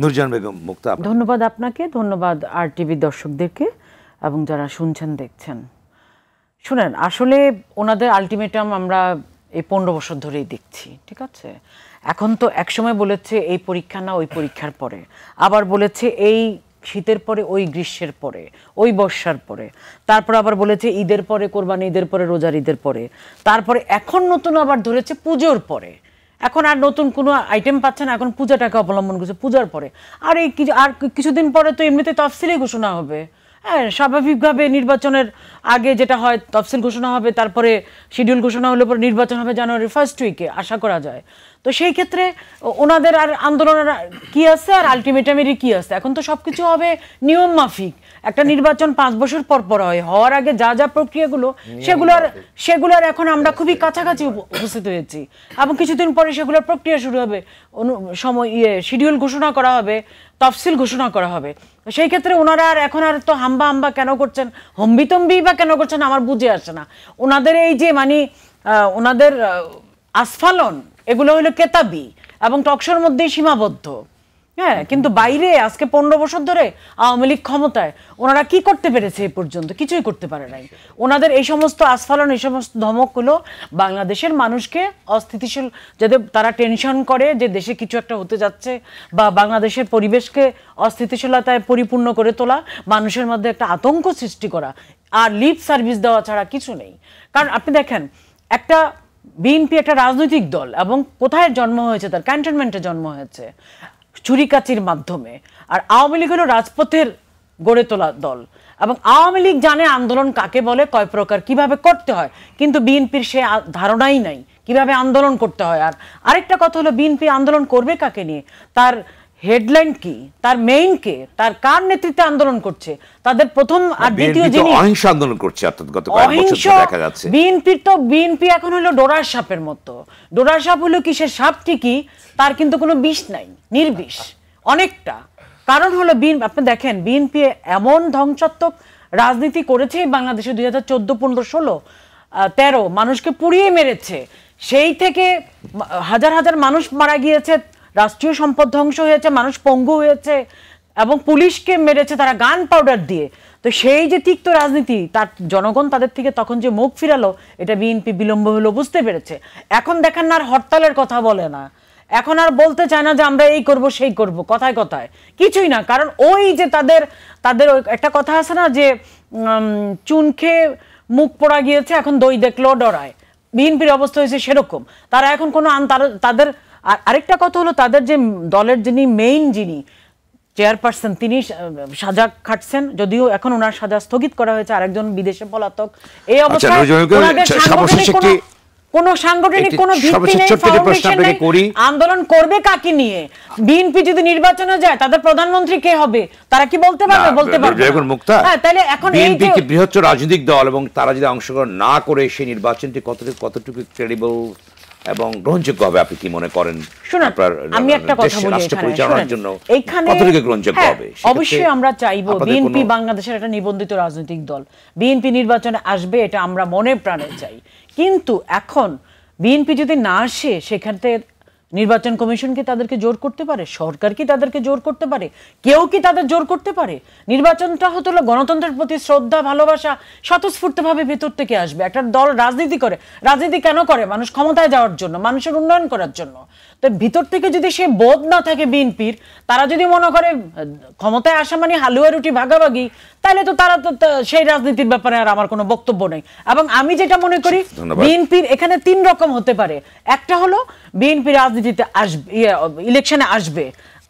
নুরজান বেগম মুক্তা ধন্যবাদ আপনাকে ধন্যবাদ আর টিভি দর্শকদেরকে এবং যারা শুনছেন দেখছেন শুনেন আসলে ওনাদের আলটিমেটাম আমরা এই পনেরো বছর ধরেই দেখছি ঠিক আছে এখন তো একসময় বলেছে এই পরীক্ষা না ওই পরীক্ষার পরে আবার বলেছে এই শীতের পরে ওই গ্রীষ্মের পরে ওই বর্ষার পরে তারপর আবার বলেছে ঈদের পরে কোরবানি ঈদের পরে রোজার ঈদের পরে তারপরে এখন নতুন আবার ধরেছে পুজোর পরে এখন আর নতুন কোনো আইটেম পাচ্ছে না এখন পূজাটাকে অবলম্বন করছে পূজার পরে আর এই কিছু আর কিছুদিন পরে তো এমনিতে তফসিলে ঘোষণা হবে হ্যাঁ স্বাভাবিকভাবে নির্বাচনের আগে যেটা হয় তফসিল ঘোষণা হবে তারপরে শিডিউল ঘোষণা হলে পরে নির্বাচন হবে জানুয়ারি ফার্স্ট উইকে আশা করা যায় তো সেই ক্ষেত্রে ওনাদের আর আন্দোলনের কি আছে আর আলটিমেটামেরই কি আছে এখন তো সবকিছু হবে নিয়ম মাফিক একটা নির্বাচন পাঁচ বছর পর পর হয় হওয়ার আগে যা যা প্রক্রিয়াগুলো সেগুলোর সেগুলোর এখন আমরা খুবই কাছাকাছি উপস্থিত হয়েছি এবং কিছুদিন পরে সেগুলোর প্রক্রিয়া শুরু হবে সময় ইয়ে শিডিউল ঘোষণা করা হবে তফসিল ঘোষণা করা হবে সেই ক্ষেত্রে ওনারা আর এখন আর তো হাম্বা হাম্বা কেন করছেন হম্বিতম্বি বা কেন করছেন আমার বুঝে আসছে না ওনাদের এই যে মানে ওনাদের আসফালন এগুলো হলো কেতাবি এবং টকশোর মধ্যেই সীমাবদ্ধ হ্যাঁ কিন্তু বাইরে আজকে পনেরো বছর ধরে আওয়ামী লীগ ক্ষমতায় ওনারা কি করতে পেরেছে এ পর্যন্ত কিছুই করতে পারে নাই ওনাদের এই সমস্ত আস্ফালন এই সমস্ত ধমকগুলো বাংলাদেশের মানুষকে অস্থিতিশীল যাদের তারা টেনশন করে যে দেশে কিছু একটা হতে যাচ্ছে বা বাংলাদেশের পরিবেশকে অস্থিতিশীলতায় পরিপূর্ণ করে তোলা মানুষের মধ্যে একটা আতঙ্ক সৃষ্টি করা আর লিপ সার্ভিস দেওয়া ছাড়া কিছু নেই কারণ আপনি দেখেন একটা বিএনপি একটা রাজনৈতিক দল এবং কোথায় জন্ম হয়েছে তার ক্যান্টনমেন্টে জন্ম হয়েছে ছুরিকাচির মাধ্যমে আর আওয়ামী লীগ হলো রাজপথের গড়ে তোলা দল এবং আওয়ামী লীগ জানে আন্দোলন কাকে বলে কয় প্রকার কিভাবে করতে হয় কিন্তু বিএনপির সে ধারণাই নাই কিভাবে আন্দোলন করতে হয় আর আরেকটা কথা হলো বিএনপি আন্দোলন করবে কাকে নিয়ে তার হেডলাইন কি তার মেইন কে তার কার নেতৃত্বে আন্দোলন করছে তাদের প্রথম আর দ্বিতীয় যিনি অহিংস আন্দোলন করছে অর্থাৎ গত কয়েক বছর ধরে দেখা যাচ্ছে বিএনপি তো বিএনপি এখন হলো ডোরার সাপের মতো ডোরার সাপ হলো কি সে সাপ ঠিকই তার কিন্তু কোনো বিষ নাই নির্বিষ অনেকটা কারণ হলো বিএনপি আপনি দেখেন বিএনপি এমন ধ্বংসাত্মক রাজনীতি করেছে বাংলাদেশে দুই হাজার চোদ্দ পনেরো ষোলো তেরো মানুষকে পুড়িয়ে মেরেছে সেই থেকে হাজার হাজার মানুষ মারা গিয়েছে রাষ্ট্রীয় সম্পদ ধ্বংস হয়েছে মানুষ পঙ্গু হয়েছে এবং পুলিশকে মেরেছে তারা গান পাউডার দিয়ে তো সেই যে তিক্ত রাজনীতি তার জনগণ তাদের থেকে তখন যে মুখ ফিরালো এটা বিএনপি বিলম্ব হলো বুঝতে পেরেছে এখন দেখেন না আর হরতালের কথা বলে না এখন আর বলতে চায় না যে আমরা এই করব সেই করব কথায় কথায় কিছুই না কারণ ওই যে তাদের তাদের একটা কথা আছে না যে চুন খেয়ে মুখ পড়া গিয়েছে এখন দই দেখলো ডরায় বিএনপির অবস্থা হয়েছে সেরকম তারা এখন কোনো তাদের আর আরেকটা কথা হলো তাদের যে দলের যিনি মেইন যিনি চেয়ারপারসন তিনি সাজা খাটছেন যদিও এখন ওনার সাজা স্থগিত করা হয়েছে আরেকজন বিদেশে পলাতক এই আচ্ছা, অবস্থায় কোনো সাংগঠনিক কোনো আন্দোলন করবে কাকে নিয়ে বিএনপি যদি নির্বাচনে যায় তাদের প্রধানমন্ত্রী কে হবে তারা কি বলতে পারবে বলতে পারবে এখন মুক্তা হ্যাঁ তাহলে এখন বিএনপি কি বৃহত্তর রাজনৈতিক দল এবং তারা যদি অংশগ্রহণ না করে সেই নির্বাচনটি কতটুকু কতটুকু ক্রেডিবল এবং গ্রহণযোগ্য হবে আপনি কি মনে করেন আমি একটা কথা বলি জন্য কতটুকু গ্রহণযোগ্য হ্যাঁ, হবে অবশ্যই আমরা চাইবো বিএনপি বাংলাদেশের একটা নিবন্ধিত রাজনৈতিক দল বিএনপি নির্বাচনে আসবে এটা আমরা মনে প্রাণে চাই কিন্তু এখন বিএনপি যদি না আসে সেখান থেকে নির্বাচন কমিশনকে তাদেরকে জোর করতে পারে সরকার কি তাদেরকে জোর করতে পারে কেউ কি তাদের জোর করতে পারে নির্বাচনটা হতো গণতন্ত্রের প্রতি শ্রদ্ধা ভালোবাসা স্বতঃস্ফূর্তভাবে ভেতর থেকে আসবে একটা দল রাজনীতি করে রাজনীতি কেন করে মানুষ ক্ষমতায় যাওয়ার জন্য মানুষের উন্নয়ন করার জন্য তো ভিতর থেকে যদি সে বোধ না থাকে বিএনপির তারা যদি মনে করে ক্ষমতায় আসা মানে হালুয়া রুটি ভাগাভাগি তাহলে তো তারা তো সেই রাজনীতির ব্যাপারে আর আমার কোনো বক্তব্য নেই এবং আমি যেটা মনে করি বিএনপির এখানে তিন রকম হতে পারে একটা হলো বিএনপি রাজনীতি রাজনীতিতে আসবে ইয়ে, ইলেকশনে আসবে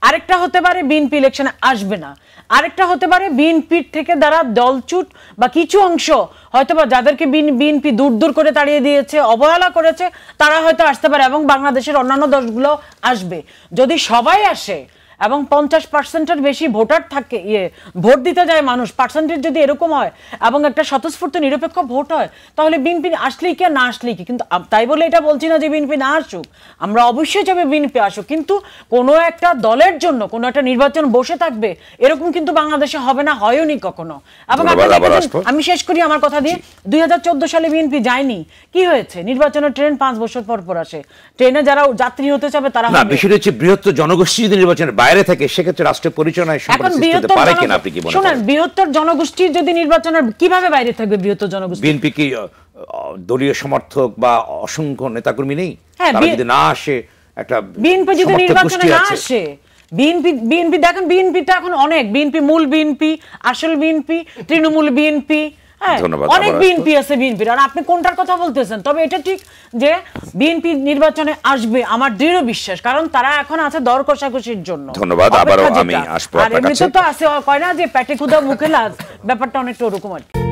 আরেকটা হতে পারে বিএনপি ইলেকশনে আসবে না আরেকটা হতে পারে বিএনপির থেকে দ্বারা দলচুট বা কিছু অংশ হয়তো বা যাদেরকে বিএনপি দূর দূর করে তাড়িয়ে দিয়েছে অবহেলা করেছে তারা হয়তো আসতে পারে এবং বাংলাদেশের অন্যান্য দলগুলো আসবে যদি সবাই আসে এবং পঞ্চাশ পার্সেন্টের বেশি ভোটার থাকে ইয়ে ভোট দিতে যায় মানুষ পার্সেন্টেজ যদি এরকম হয় এবং একটা স্বতঃস্ফূর্ত নিরপেক্ষ ভোট হয় তাহলে বিএনপি আসলেই কি না আসলেই কি কিন্তু তাই বলে এটা বলছি না যে বিএনপি না আসুক আমরা অবশ্যই যাবে বিএনপি আসুক কিন্তু কোনো একটা দলের জন্য কোনো একটা নির্বাচন বসে থাকবে এরকম কিন্তু বাংলাদেশে হবে না হয়নি কখনো এবং আমি শেষ করি আমার কথা দিয়ে দুই সালে বিএনপি যায়নি কি হয়েছে নির্বাচনের ট্রেন পাঁচ বছর পর পর আসে ট্রেনে যারা যাত্রী হতে চাবে তারা বৃহত্তর জনগোষ্ঠী যদি নির্বাচনের বাইরে থাকে সেক্ষেত্রে রাষ্ট্রের পরিচয় পারে কিনা আপনি কি মনে বৃহত্তর জনগোষ্ঠীর যদি নির্বাচন কিভাবে বাইরে থাকবে বৃহত্তর জনগোষ্ঠী বিএনপি কি দলীয় সমর্থক বা অসংখ্য নেতাকর্মী নেই হ্যাঁ, যদি না আসে একটা বিএনপি যদি নির্বাচনে না আসে বিএনপি বিএনপি দেখেন বিএনপি তো এখন অনেক বিএনপি মূল বিএনপি আসল বিএনপি তৃণমূল বিএনপি হ্যাঁ, অনেক বিএনপি আছে বিএনপির আর আপনি কোনটার কথা বলতেছেন তবে এটা ঠিক যে বিএনপি নির্বাচনে আসবে আমার দৃঢ় বিশ্বাস কারণ তারা এখন আছে দর কষাকষির জন্য ধন্যবাদ আবারও আমি আসবো আর এমনিতে তো আছে কয় না যে প্যাটে খুদা মুখে লাগ ব্যাপারটা অনেকটা ওরকম আর কি